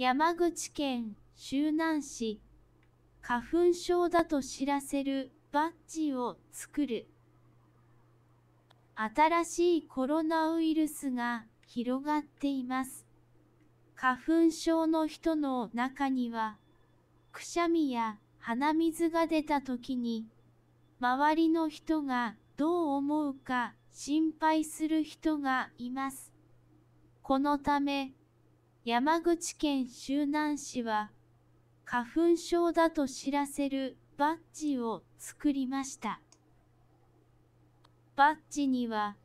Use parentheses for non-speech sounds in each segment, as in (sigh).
山口県周南市花粉症だと知らせるバッジを作る新しいコロナウイルスが広がっています花粉症の人の中にはくしゃみや鼻水が出た時に周りの人がどう思うか心配する人がいますこのため山口県周南市は、花粉症だと知らせるバッジを作りました。バッジには、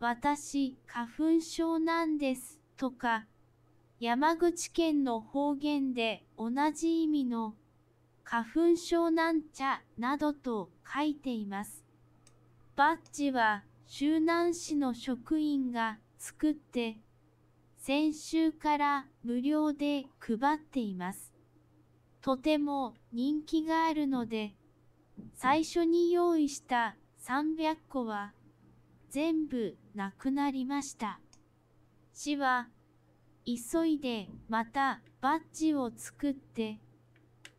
私、花粉症なんです、とか、山口県の方言で同じ意味の、花粉症なんちゃ、などと書いています。バッジは、周南市の職員が作って、先週から無料で配っています。とても人気があるので、最初に用意した300個は全部なくなりました。市は急いでまたバッジを作って、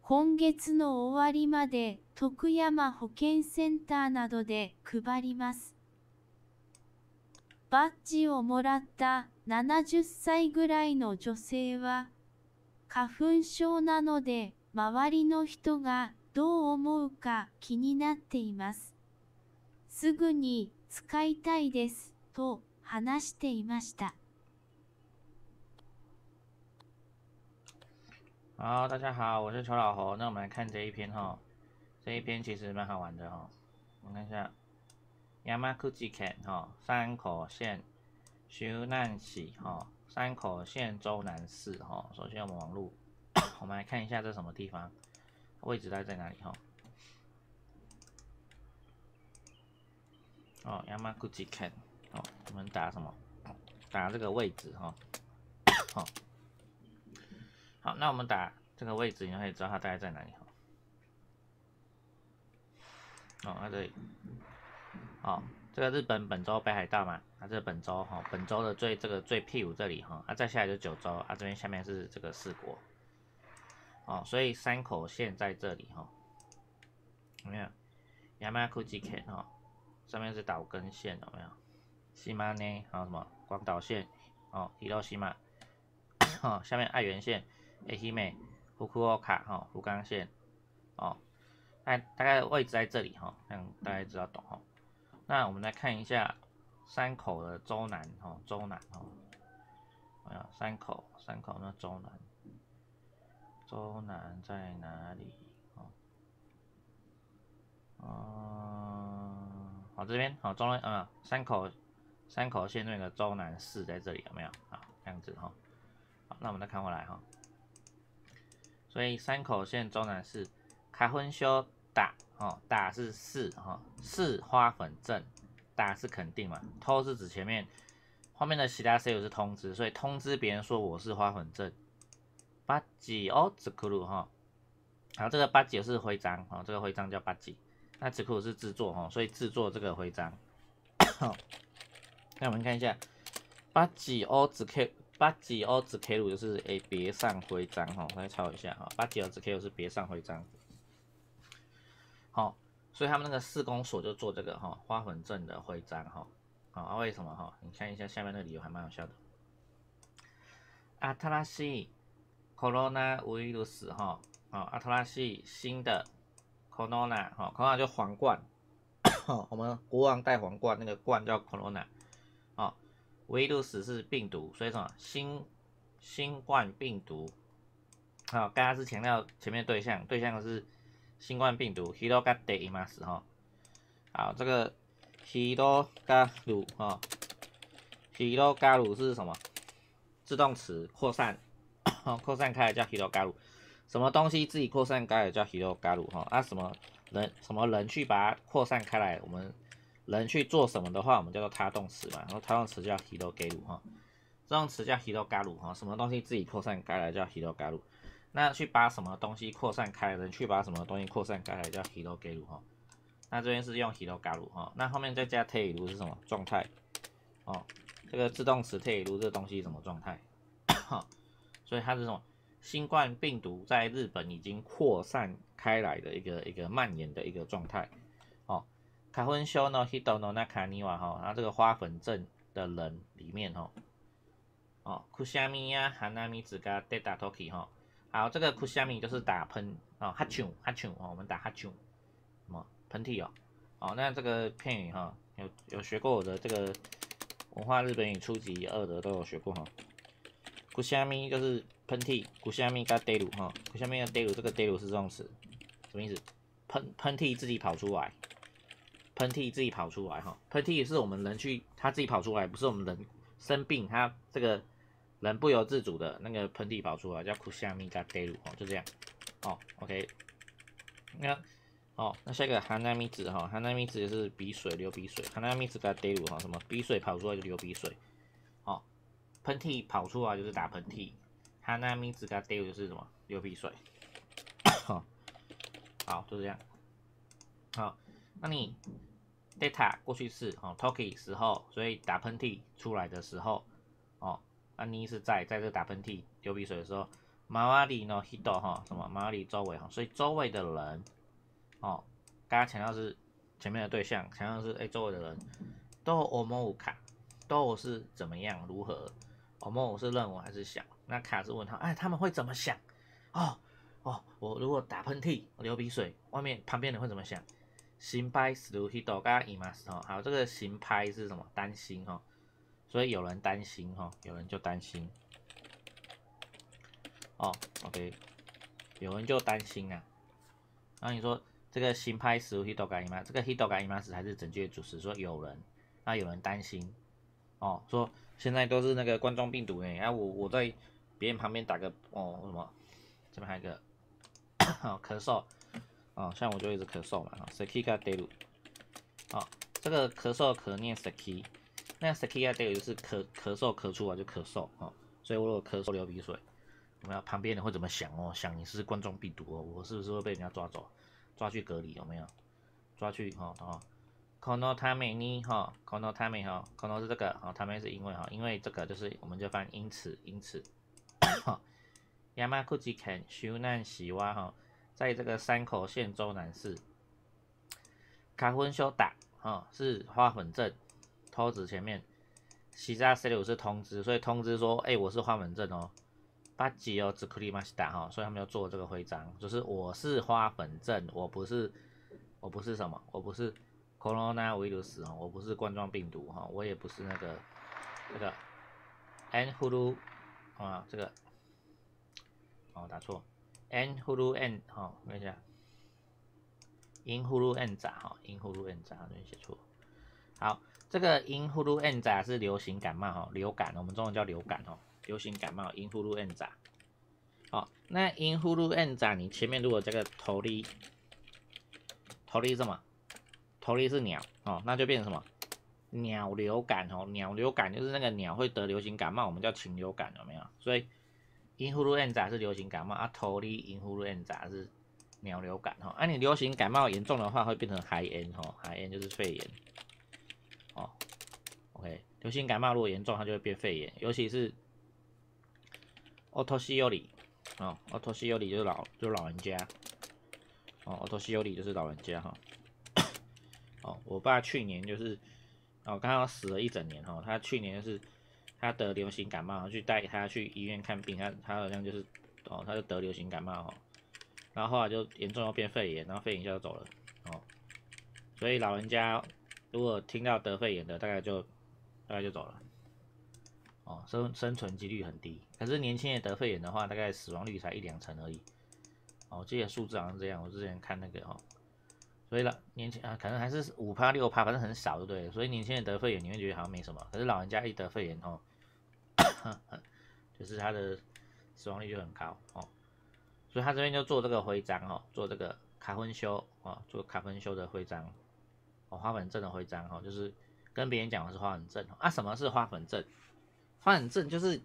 今月の終わりまで徳山保健センターなどで配ります。バッジをもらった70歳ぐらいの女性は、花粉症なので、周りの人がどう思うか気になっています。すぐに使いたいです、と話していました。好，大家好，我是丑老猴。那我们来看这一篇哈，这一篇其实蛮好玩的哈。我看一下 y a m a g u c i Ken 哈，山口县。修南市哈，山口县周南市哈。首先我们往路，我们来看一下这什么地方，位置大概在哪里哈？哦，Yamaguchiken，哦，我们打什么？打这个位置哈？好，好，那我们打这个位置，你可以知道它大概在哪里哈？哦，这里，好。这个日本本州北海道嘛，啊，这本州哈，本州的最这个最屁股这里哈，啊，再下来就九州，啊，这边下面是这个四国，哦，所以山口县在这里哈，有没有？山口县哈，上面是岛根县有没有？西马内还有什么？广岛县，哦，伊豆西马，哦，下面爱媛县，爱媛，福冈卡哈，福冈县，哦，大大概位置在这里哈，让大家知道懂哈。那我们来看一下山口的周南哦，周南哦，有没有山口？山口那周南，周南在哪里？哦，嗯，好这边好，中位啊，山口，山口县内的周南市在这里有没有？啊，这样子哈，好，那我们再看过来哈，所以山口县周南市开啡小打。哦，打是四哈，四花粉症，打是肯定嘛。偷是指前面、后面的其他 C 友是通知，所以通知别人说我是花粉症。八几哦，兹库鲁哈，然后这个八九是徽章哦，这个徽章叫八几，那兹库是制作哈，所以制作这个徽章。那我们看一下，八几哦，兹克，八级哦，兹克鲁是诶，别上徽章哈，来抄一下哈，八九奥兹克鲁是别上徽章。哦，所以他们那个四宫所就做这个哈，花粉症的徽章哈。好，为什么哈？你看一下下面那个理由还蛮有效的。阿特拉西 Corona virus 哈，啊，阿特拉西新的 Corona 哈，Corona 就皇冠，(coughs) 我们国王戴皇冠那个冠叫 Corona，啊，virus 是病毒，所以什么新新冠病毒？啊，刚刚是强调前面对象，对象是。新冠病毒 h i d r o g e i m a s 伊妈好，这个 h i d r o g a r u a h i d r o g a r u 是什么？自动词扩散，(coughs) 扩散开来叫 h i d r o g a r u 什么东西自己扩散开来叫 h i d r o g a r u a 哈啊，什么人？什么人去把它扩散开来？我们人去做什么的话，我们叫做他动词嘛。然后他动词叫 h i d r o g a r u 哈，这种词叫 h i d r o g a r u a 哈，什么东西自己扩散开来叫 h i d r o g a r u 那去把什么东西扩散开来？去把什么东西扩散开来叫 hirogaru 哈。那这边是用 hirogaru 哈。那后面再加 t a i r u 是什么状态？哦，这个自动词 t a i r u 这东西什么状态？(coughs) 所以它是什么？新冠病毒在日本已经扩散开来的一个一个蔓延的一个状态。哦卡 a w a s h i n o h i n o nakaniwa 哈，那这个花粉症的人里面哈，哦库夏米 h 哈纳米子嘎 h a n a t o k i 哈。好，这个 kusami 就是打喷啊哈 a 哈 h 啊，我们打哈 a 什么喷嚏哦。哦，那这个片语哈，有有学过我的这个文化日本语初级二的都有学过哈。kusami 就是喷嚏，kusami 加 d e i l u 哈，kusami 加 d e i l 这个 d e i l u 是动词，什么意思？喷喷嚏自己跑出来，喷嚏自己跑出来哈。喷嚏是我们人去，它自己跑出来，不是我们人生病，它这个。人不由自主的那个喷嚏跑出来叫 k 夏米加德鲁 d e 就这样，哦，OK，那，哦，那下一个 hanami 子哈，hanami 子就是鼻水流鼻水，hanami 子 ga d e 哈，什么鼻水跑出来就流鼻水，哦，喷嚏跑出来就是打喷嚏，hanami 子 ga d e 就是什么流鼻水，好，好就这样，好，那你 data 过去式哦，talk 的时候，所以打喷嚏出来的时候，哦。阿妮是在在这打喷嚏、流鼻水的时候，马玛丽呢？哈，什么？玛里周围哈，所以周围的人哦，大家强调是前面的对象，强调是哎，周围的人都我们 o 卡，都是怎么样？如何我们是认为还是想？那卡是问他，哎，他们会怎么想？哦哦，我如果打喷嚏、流鼻水，外面旁边人会怎么想？心拍するけどがいます哈，好，这个心拍是什么？担心哈。所以有人担心哈，有人就担心哦。OK，有人就担心啊。那你说这个新拍食物是多加伊 s 这个 h o 多加伊 s 还是整句主持说有人，那有人担心哦。说现在都是那个冠状病毒哎，然后我我在别人旁边打个哦什么，这边还有个咳嗽啊，像我就一直咳嗽嘛哈。Siki ga de r 啊，这个咳嗽可念 siki。那撒克亚得就是咳咳嗽咳出来就咳嗽啊，所以我如果咳嗽流鼻水，有没有旁边人会怎么想哦？想你是冠状病毒哦，我是不是会被人家抓走？抓去隔离有没有？抓去哈啊？可能他们呢哈，o n 可能他们哈，o 可能是这个哈，他们是因为哈，因为这个就是我们就放因此因此。哈，yamakuji 亚麻库吉肯修南喜哇哈，在这个山口县周南市卡婚修打哈是花粉症。报子前面，西扎塞鲁是通知，所以通知说，哎，我是花粉症哦，八级哦，只克里马西达哈，所以他们要做这个徽章，就是我是花粉症，我不是，我不是什么，我不是 corona virus 哈，我不是冠状病毒哈，我也不是那个，这个，n 呼噜啊，这个，哦打错，n 呼噜 n 哈，看一下，n 呼噜 n 咋哈，n 呼噜 n 咋，这边写错，好。这个 influenza 是流行感冒哈，流感我们中文叫流感哦，流行感冒 influenza。好，那 influenza 你前面如果这个头里，头里什么？头里是鸟哦，那就变成什么？鸟流感哦，鸟流感就是那个鸟会得流行感冒，我们叫禽流感有没有？所以 influenza 是流行感冒啊，头里 influenza 是鸟流感哈，那你流行感冒严重的话会变成 high N 哦 h i 就是肺炎。哦，OK，流行感冒如果严重，它就会变肺炎，尤其是 o t s i o l i 哦，o t s i o l i 就是老就是老人家哦，o t s i o l i 就是老人家哈。哦，我爸去年就是哦，刚刚死了一整年哦，他去年就是他得流行感冒，去带他去医院看病，他他好像就是哦，他就得流行感冒哦，然后后来就严重要变肺炎，然后肺炎一下就走了哦，所以老人家。如果听到得肺炎的，大概就大概就走了，哦，生生存几率很低。可是年轻人得肺炎的话，大概死亡率才一两成而已。哦，这些数字好像这样，我之前看那个哦。所以老年轻啊，可能还是五趴六趴，反正很少，对不对？所以年轻人得肺炎，你会觉得好像没什么。可是老人家一得肺炎哦，(coughs) 就是他的死亡率就很高哦。所以他这边就做这个徽章哦，做这个卡芬修哦，做卡芬修的徽章。哦，花粉症的徽章哈，就是跟别人讲我是花粉症。啊，什么是花粉症？花粉症就是，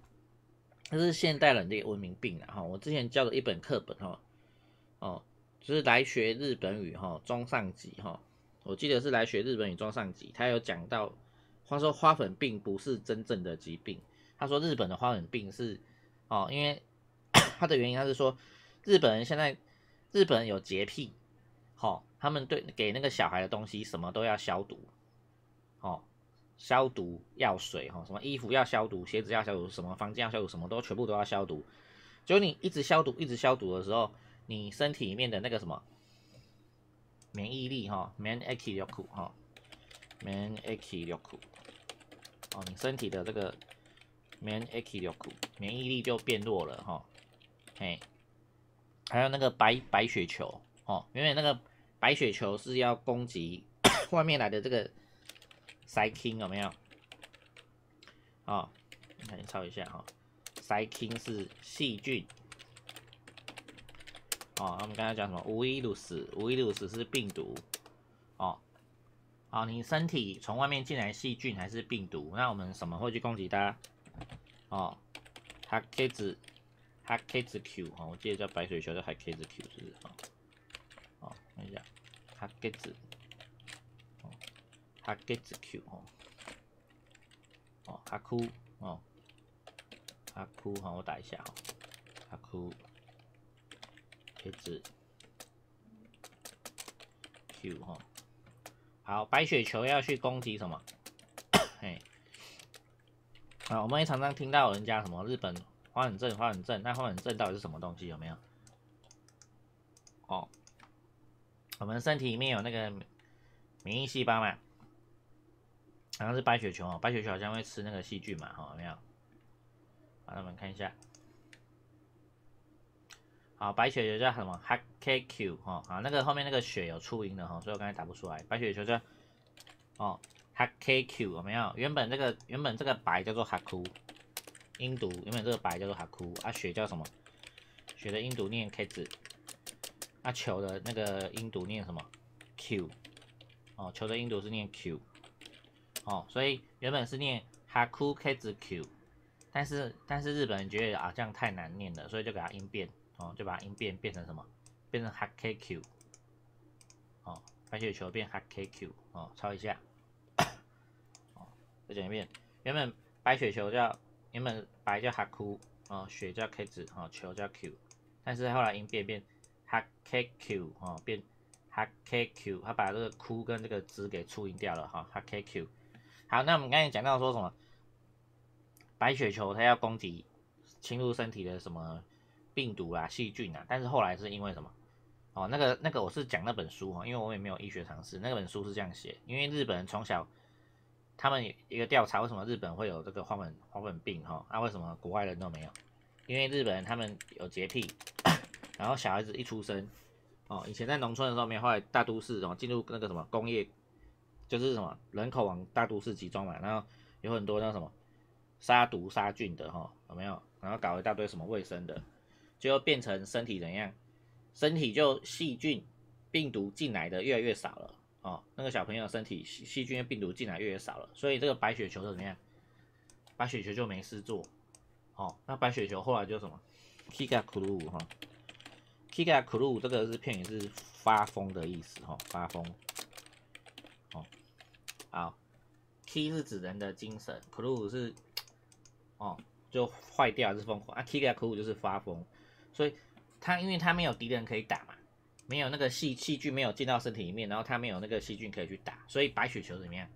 就是现代人的文明病了哈。我之前教的一本课本哈，哦，就是来学日本语哈，中上级哈。我记得是来学日本语中上级，他有讲到，他说花粉病不是真正的疾病。他说日本的花粉病是哦，因为 (coughs) 他的原因，他是说日本人现在日本人有洁癖。哦，他们对给那个小孩的东西，什么都要消毒。哦，消毒药水哦，什么衣服要消毒，鞋子要消毒，什么房间要消毒，什么都全部都要消毒。就你一直消毒，一直消毒的时候，你身体里面的那个什么免疫力哈，manaki y 哈 m a n a k 哦，你身体的这个 m a n a 免疫力就变弱了哈。哎，还有那个白白血球哦，因为那个。白雪球是要攻击 (coughs) 外面来的这个 Psyking 有没有？哦，你抄一下啊。n g 是细菌。哦，我们刚才讲什么 v i r u s v i r s 是病毒。哦，哦，你身体从外面进来细菌还是病毒？那我们什么会去攻击它？哦，HK s HK 之 Q 哦，我记得叫白雪球叫 HK 之 Q 是不是？哦一下，他格子，哦，他格子 Q 哦，哦，他哭哦，他哭哈，我打一下哈，他哭，格子，Q 哈，好，白雪球要去攻击什么？哎，啊，我们也常常听到人家什么日本花粉症，花粉症，那花粉症到底是什么东西？有没有？哦。我们身体里面有那个免疫细胞嘛，好像是白血球哦，白血球好像会吃那个细菌嘛，好没有？好，我们看一下。好，白血球叫什么？H K Q 哈，好，那个后面那个血有粗音的哈，所以我刚才打不出来。白血球叫哦，H K Q 没有？原本这个原本这个白叫做哈哭，音读。原本这个白叫做哈哭，啊，血叫什么？血的音读念 K 字。那球的那个音读念什么？Q 哦，球的音读是念 Q 哦，所以原本是念 haku k 子 q，但是但是日本人觉得啊这样太难念了，所以就给它音变哦，就把它音变变成什么？变成 hakuq 哦，白雪球变 hakuq 哦，抄一下哦，再讲一遍，原本白雪球叫原本白叫 haku 哦，雪叫 k 子哦，球叫 q，但是后来音变变。hakaku 哈变 hakaku，他把这个枯跟这个汁给粗音掉了哈 h a k a u 好，那我们刚才讲到说什么？白血球它要攻击侵入身体的什么病毒啦、细菌啊，但是后来是因为什么？哦，那个那个我是讲那本书哈，因为我也没有医学常识，那本书是这样写，因为日本人从小他们一个调查，为什么日本会有这个花粉花粉病哈？那为什么国外人都没有？因为日本人他们有洁癖。然后小孩子一出生，哦，以前在农村的时候没有，后来大都市，然后进入那个什么工业，就是什么人口往大都市集中嘛，然后有很多那什么杀毒、杀菌的哈，有没有？然后搞一大堆什么卫生的，就变成身体怎样？身体就细菌、病毒进来的越来越少了哦。那个小朋友身体细细菌、病毒进来越来越少了，所以这个白血球就怎么样？白血球就没事做，哦，那白血球后来就什么？k 嘎酷鲁哈。Kya kru 这个是片语，是发疯的意思吼，发疯。哦，好，K 是指人的精神，kru 是哦就坏掉还是疯狂啊？Kya kru 就是发疯，所以他因为他没有敌人可以打嘛，没有那个细细菌没有进到身体里面，然后他没有那个细菌可以去打，所以白血球怎么样？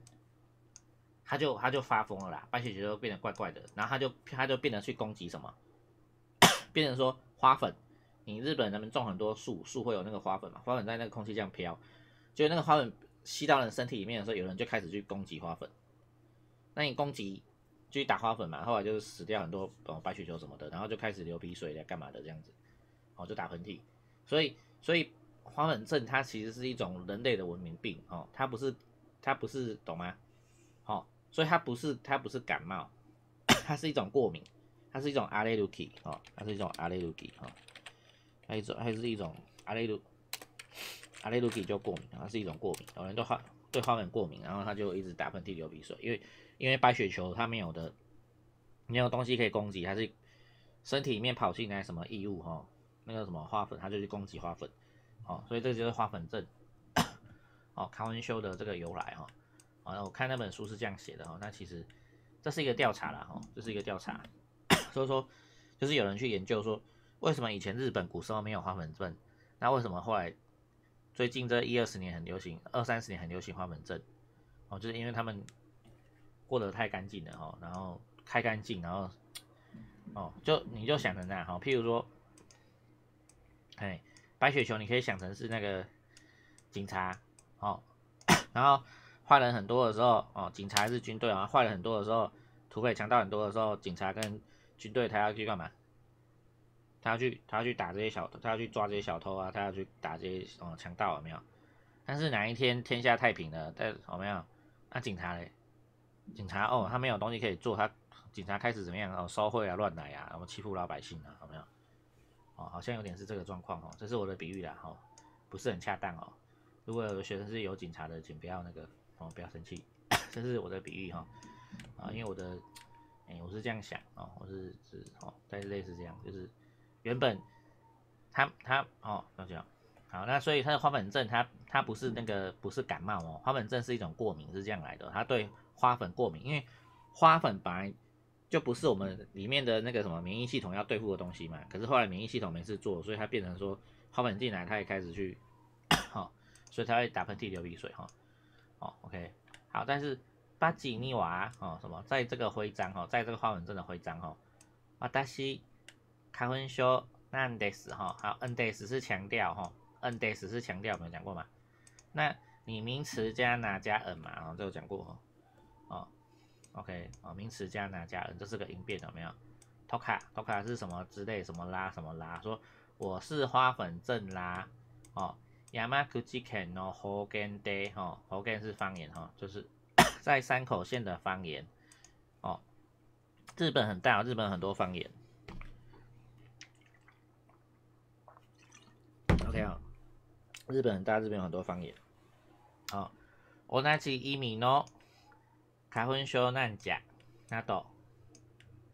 他就他就发疯了啦，白血球就变得怪怪的，然后他就他就变得去攻击什么，(coughs) 变成说花粉。你日本人们种很多树，树会有那个花粉嘛？花粉在那个空气这样飘，就那个花粉吸到人身体里面的时候，有人就开始去攻击花粉。那你攻击就去打花粉嘛，后来就是死掉很多呃白血球什么的，然后就开始流鼻水来干嘛的这样子，哦就打喷嚏。所以所以花粉症它其实是一种人类的文明病哦，它不是它不是懂吗？哦，所以它不是它不是感冒，(coughs) 它是一种过敏，它是一种阿雷鲁基哦，它是一种阿雷鲁基哦。还一种，还是一种阿雷鲁，阿雷鲁可以叫过敏，它是一种过敏，有人对花对花粉过敏，然后他就一直打喷嚏流鼻水，因为因为白血球它没有的，没有东西可以攻击，还是身体里面跑进来什么异物哈，那个什么花粉，它就去攻击花粉，哦，所以这就是花粉症，哦，康恩修的这个由来哈，啊，我看那本书是这样写的哈，那其实这是一个调查啦，哈，这是一个调查，(coughs) 所以说就是有人去研究说。为什么以前日本古时候没有花粉症？那为什么后来最近这一二十年很流行，二三十年很流行花粉症？哦，就是因为他们过得太干净了哦，然后太干净，然后哦，就你就想成那样哈。譬如说，哎，白雪球你可以想成是那个警察哦，然后坏人很多的时候哦，警察是军队啊，坏人很多的时候，土匪强盗很多的时候，警察跟军队他要去干嘛？他要去，他要去打这些小，他要去抓这些小偷啊，他要去打这些哦强盗啊，没有？但是哪一天天下太平了，但有没有？那警察嘞？警察哦，他没有东西可以做，他警察开始怎么样？哦，收贿啊，乱来啊，然后欺负老百姓啊，有没有？哦，好像有点是这个状况哦，这是我的比喻啦，哦，不是很恰当哦。如果有的学生是有警察的，请不要那个哦，不要生气，这是我的比喻哈。啊，因为我的，哎，我是这样想哦，我是只哦，但是类似这样，就是。原本，他他哦，这样，好那所以他的花粉症，他他不是那个不是感冒哦，花粉症是一种过敏，是这样来的，他对花粉过敏，因为花粉本来就不是我们里面的那个什么免疫系统要对付的东西嘛，可是后来免疫系统没事做，所以它变成说花粉进来，它也开始去，好，所以它会打喷嚏流鼻水哈，哦，OK，好，但是巴吉尼娃哦什么，在这个徽章哦，在这个花粉症的徽章哦，啊，达西开分休，n days 哈，好有 n days 是强调哈，n days 是强调，没有讲过嘛？那你名词加哪加 n 嘛，哦，这个讲过哈，哦，OK，哦，名词加哪加 n，这是个音变，有没有？toka toka 是什么之类？什么拉什么拉？说我是花粉症拉。哦 y a m a k u c h i k e n no h o g a n day 哈 h o g a n 是方言哈，就是 (coughs) 在山口县的方言，哦，日本很大啊，日本很多方言。日本很大，日本有很多方言。好，オナキイミノカフンシュウ那都，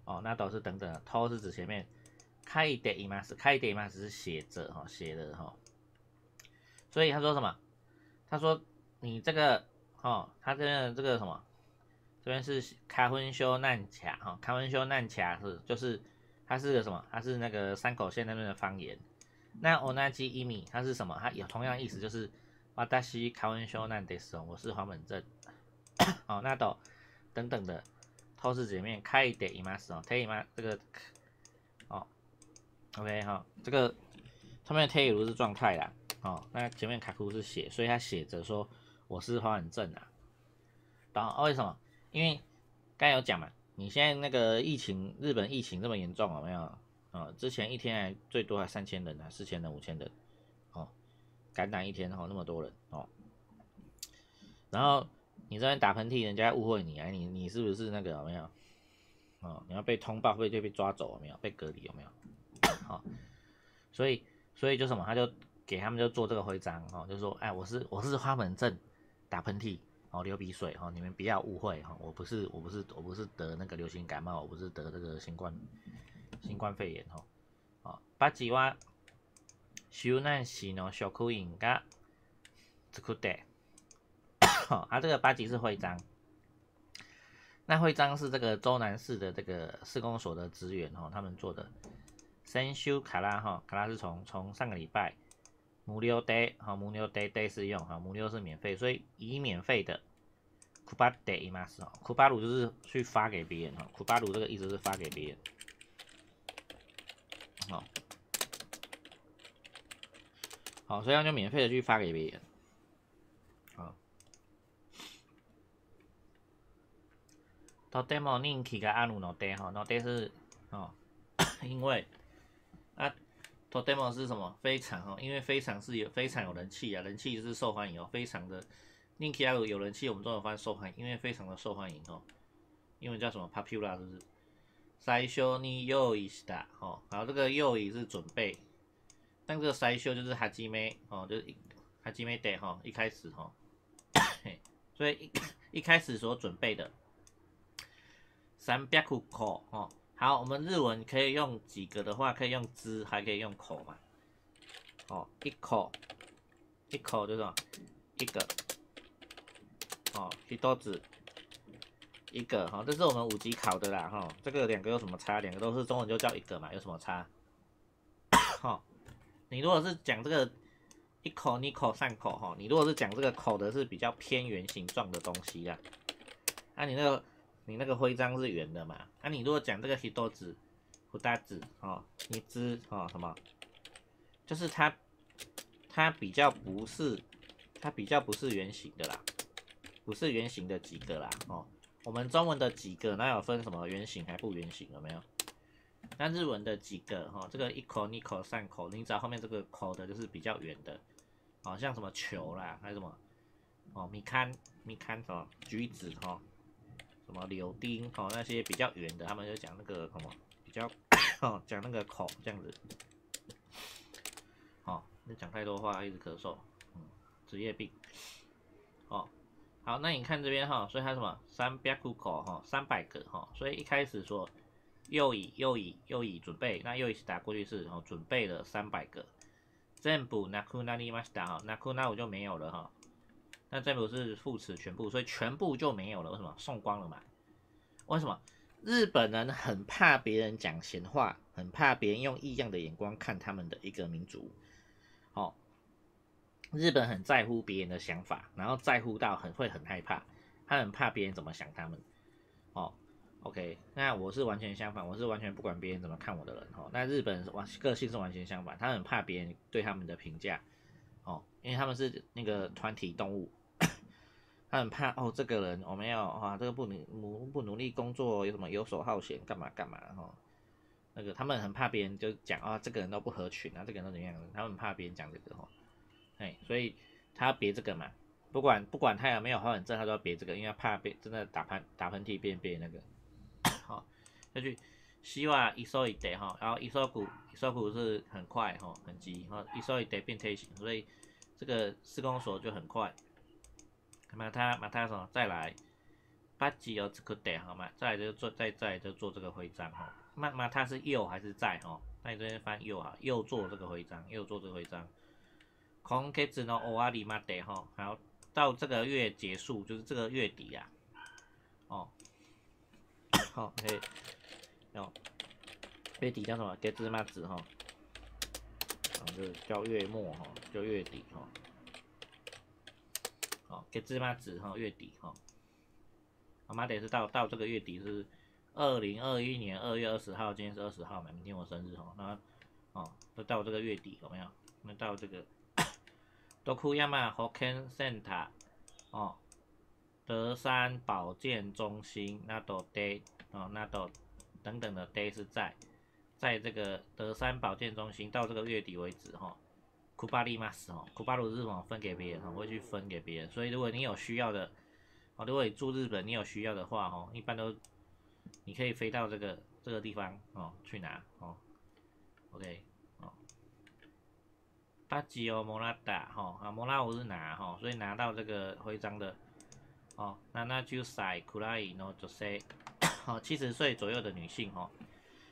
哦，那都是等等的。偷是指前面，开一点イマ是开一点イマ是写着哈，写的哈。所以他说什么？他说你这个，哦，他这边这个什么？这边是カフ修シュ哈，カフ修シュ是就是它是个什么？它是那个山口县那边的方言。那 Onagi Imi 它是什么？它有同样意思，就是 Watashi kawen shounandesu。我是黄本正。(coughs) 哦，那到等等的透视纸面开一点 imasu 啊，teimas 这个哦，OK 哈，这个上面 t e i i 是状态啦。哦，那前面卡库是写，所以他写着说我是黄本正啊。然后为什么？因为刚才有讲嘛，你现在那个疫情，日本疫情这么严重有没有？啊，之前一天还最多还三千人啊，四千人、五千人，哦，感染一天哦那么多人哦，然后你这边打喷嚏，人家误会你啊，你你是不是那个有没有？哦，你要被通报，会被被抓走，没有被隔离，有没有？好，所以所以就什么，他就给他们就做这个徽章，哦，就说，哎，我是我是花门镇打喷嚏哦，流鼻水哦，你们不要误会哈，我不是我不是我不是得那个流行感冒，我不是得这个新冠。新冠肺炎吼，哦，八吉哇，修难市喏，小区应该只块地，好，(coughs) 啊，这个八吉是徽章，那徽章是这个周南市的这个施工所的职员吼，他们做的。先修卡拉哈，卡拉是从从上个礼拜母牛 day 哈，母牛 day day 使用哈，母牛是免费，所以以免费的。库巴 d a y 斯 m 库巴鲁就是去发给别人哈，库巴鲁这个意思是发给别人。好，所以他就免费的去发给别人。好，Todemo Ninki 的阿努诺德哈，诺德是哦，(coughs) 因为啊，Todemo 是什么？非常哈，因为非常是有非常有人气啊，人气就是受欢迎哦，非常的 n i n k 阿鲁有人气，我们中有发现受欢迎，因为非常的受欢迎哦，英文叫什么？popular 是不是？Cai Xiu n You i s 好，然后这个 You i 是准备。但这个筛秀就是哈基梅哦，就是哈基梅得哈，一开始哈，(coughs) 所以一 (coughs) 一开始所准备的三百颗口哦，好，我们日文可以用几个的话，可以用只，还可以用口嘛，哦，一口，一口就是一个，哦，一多子，一个哈，这是我们五级考的啦哈，这个两个有什么差？两个都是中文就叫一个嘛，有什么差？哈。(coughs) 你如果是讲这个一口、一口、三口哈，你如果是讲这个口的是比较偏圆形状的东西啦，啊，你那个你那个徽章是圆的嘛？那你如果讲这个石多子、不大子哦，你知哦什么？就是它它比较不是它比较不是圆形的啦，不是圆形的几个啦哦，我们中文的几个，那有分什么圆形还不圆形有没有？那日文的几个哈，这个一口、二口、三口，你知道后面这个口的，就是比较圆的，哦，像什么球啦，还有什么哦，米糠、米糠哦，橘子哈，什么柳丁哦，那些比较圆的，他们就讲那个什么比较哦，讲那个口这样子。好，你讲太多话，一直咳嗽，嗯，职业病。哦，好，那你看这边哈，所以它什么三百口哈，三百个哈，所以一开始说。又以又以又以准备，那又以是打过去式，然后准备了三百个。zebu n a k u n 哈 n a k u 我就没有了哈。那 z e 是副词全部，所以全部就没有了。为什么？送光了嘛？为什么？日本人很怕别人讲闲话，很怕别人用异样的眼光看他们的一个民族。哦，日本很在乎别人的想法，然后在乎到很会很害怕，他很怕别人怎么想他们。哦。OK，那我是完全相反，我是完全不管别人怎么看我的人哦。那日本完个性是完全相反，他很怕别人对他们的评价哦，因为他们是那个团体动物，(coughs) 他很怕哦，这个人我们要啊，这个不努努不努力工作，有什么游手好闲，干嘛干嘛然后，那个他们很怕别人就讲啊，这个人都不合群啊，这个人都怎样，他们怕别人讲这个哦。哎，所以他别这个嘛，不管不管他有没有好癌症，他都要别这个，因为怕被真的打喷打喷嚏便被那个。就去，希望一收一得哈，然后一收股一收股是很快哈，很急哈，一收一得变退休，所以这个施工所就很快。马他马塔什再来，八级哦，这个得好吗？再来就做，再再来就做这个徽章哈。那马他是右还是在哈？那你这边翻右啊，右做这个徽章，右做这个徽章。空格只能偶尔里马得哈，然后到这个月结束，就是这个月底啊。哦，好可以。哦，月底叫什么？给芝麻子哈，然后就叫月末哈，叫月底哈。好，t 芝麻子哈，月底哈。我妈得是到到这个月底是二零二一年二月二十号，今天是二十号嘛，明天我生日哈。那哦，那到这个月底有没有？那到这个多库亚马霍肯圣塔哦，德山保健中心那都得哦，那都等等的 day 是在，在这个德山保健中心到这个月底为止哈，库巴利马斯哈，库巴鲁日嘛分给别人哈，会去分给别人，所以如果你有需要的，哦，如果你住日本，你有需要的话哦，一般都你可以飞到这个这个地方哦，去拿哦，OK 哦，巴吉哦，莫拉达哈，啊，莫拉乌是拿哈，所以拿到这个徽章的哦，那那就塞库拉伊诺就塞。好，七十岁左右的女性，哈，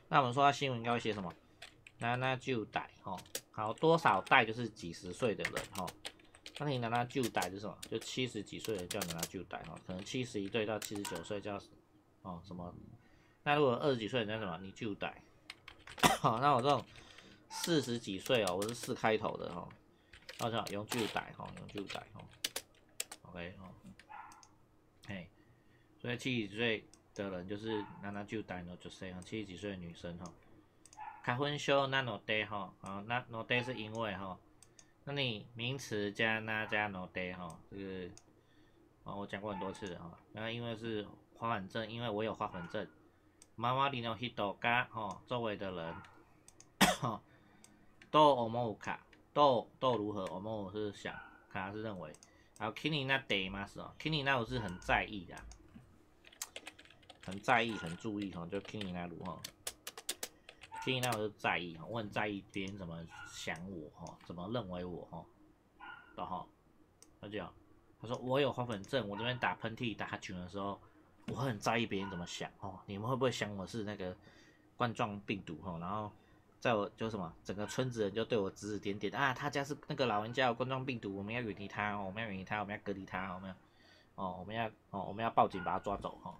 那我们说新闻应该会写什么？那那就代，哈，好，多少代就是几十岁的人哈。那你拿那就代是什么？就七十几岁的叫你那就舅代，哈，可能七十一岁到七十九岁叫，哦，什么？那如果二十几岁叫什么？你就代。好，那我这种四十几岁哦，我是四开头的，哈，那叫用就代，哈，用就代，哈，OK，哦，哎，所以七十岁。的人就是，那那就大喏就生啊，七十几岁的女生哈，卡婚修那喏得哈，啊那喏得是因为哈，那你名词加那加喏得哈，这个，啊我讲过很多次哈，那因为是花粉症，因为我有花粉症，妈妈你喏去躲咖，哈周围的人，哈，(coughs) 都欧某卡，都都如何，欧某是想，卡是认为，然后 k i n n y 那得嘛是哦 k i n i 那我是很在意的。很在意，很注意哈，就听你来卤哈，听你那我就在意哈，我很在意别人怎么想我哈，怎么认为我哈，然后他讲，他说我有花粉症，我这边打喷嚏打欠的时候，我很在意别人怎么想哦，你们会不会想我是那个冠状病毒哈？然后在我就什么整个村子人就对我指指点点啊，他家是那个老人家有冠状病毒，我们要远离他哦，我们要远离他，我们要隔离他，我们要哦，我们要哦，我们要报警把他抓走哈。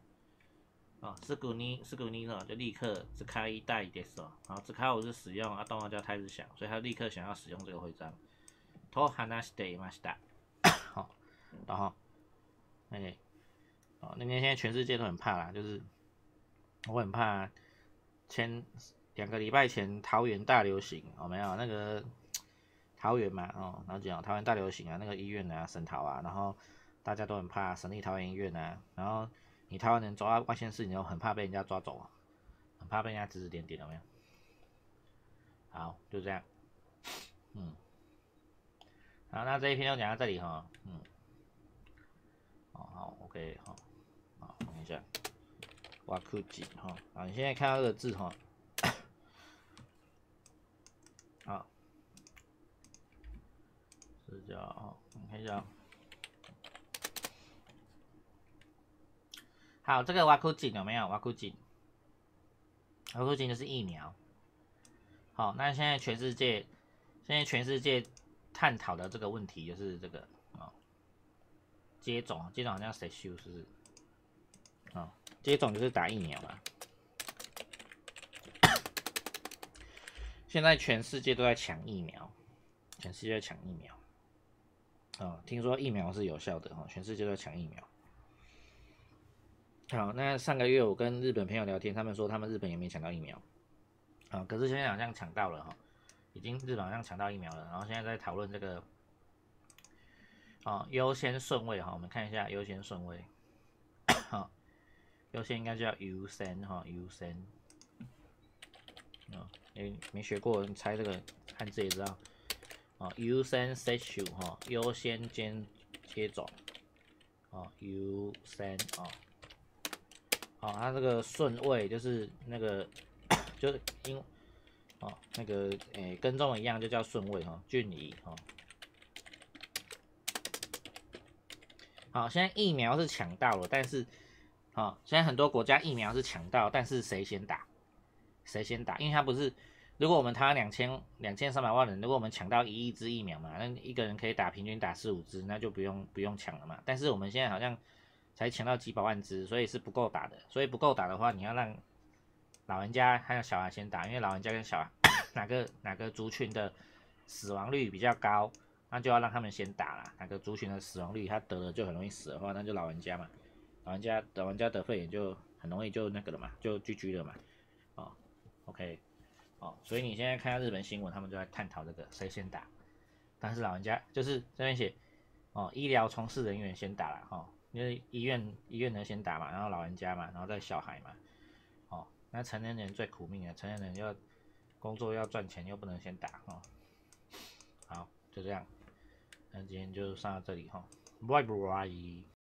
啊，是古尼，是古尼了，就立刻只开一代的锁，然后只开我是使用啊，动画叫太子响，所以他立刻想要使用这个徽章。(coughs) 好，然后，哎，哦，那边现在全世界都很怕啦，就是我很怕前两个礼拜前桃园大流行，哦没有？那个桃园嘛，哦，然后讲桃园大流行啊，那个医院啊，神桃啊，然后大家都很怕神立桃园医院啊，然后。你台湾人抓到外县事情都很怕被人家抓走啊，很怕被人家指指点点怎么样？好，就这样。嗯，好，那这一篇就讲到这里哈。嗯，好好，OK，好，好，等一下，挖苦字哈。啊，你现在看到这个字哈，好，视角我你看一下。好，这个挖苦剂有没有？挖苦剂，挖苦剂就是疫苗。好，那现在全世界，现在全世界探讨的这个问题就是这个啊，接种，接种好像谁修是不是？啊，接种就是打疫苗嘛。现在全世界都在抢疫苗，全世界抢疫苗。啊，听说疫苗是有效的哈，全世界都在抢疫苗。好，那上个月我跟日本朋友聊天，他们说他们日本也没抢到疫苗啊，可是现在好像抢到了哈，已经日本好像抢到疫苗了，然后现在在讨论这个啊优先顺位哈，我们看一下优先顺位，好，优先应该叫优先哈优先，啊，哎没学过，你猜这个汉字也知道啊，优先 s e 哈优先先接走，啊优先啊。哦，它这个顺位就是那个，就是因，哦，那个诶，跟中一样，就叫顺位哈，距离哈。好，现在疫苗是抢到了，但是，啊，现在很多国家疫苗是抢到，但是谁先打，谁先打，因为它不是，如果我们台湾两千两千三百万人，如果我们抢到一亿支疫苗嘛，那一个人可以打平均打四五支，那就不用不用抢了嘛。但是我们现在好像。才抢到几百万只，所以是不够打的。所以不够打的话，你要让老人家还有小孩先打，因为老人家跟小孩哪个哪个族群的死亡率比较高，那就要让他们先打了。哪个族群的死亡率他得了就很容易死的话，那就老人家嘛，老人家老人家得肺炎就很容易就那个了嘛，就聚聚了嘛。哦，OK，哦，所以你现在看下日本新闻，他们就在探讨这个谁先打，但是老人家就是这边写哦，医疗从事人员先打了哦。因为医院，医院能先打嘛，然后老人家嘛，然后再小孩嘛，哦，那成年人最苦命了，成年人要工作要赚钱又不能先打哦。好，就这样，那今天就上到这里哈，拜拜，阿姨。